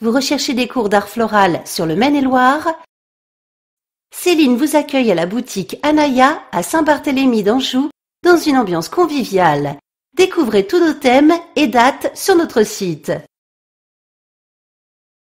Vous recherchez des cours d'art floral sur le Maine-et-Loire Céline vous accueille à la boutique Anaya à Saint-Barthélemy d'Anjou dans une ambiance conviviale. Découvrez tous nos thèmes et dates sur notre site.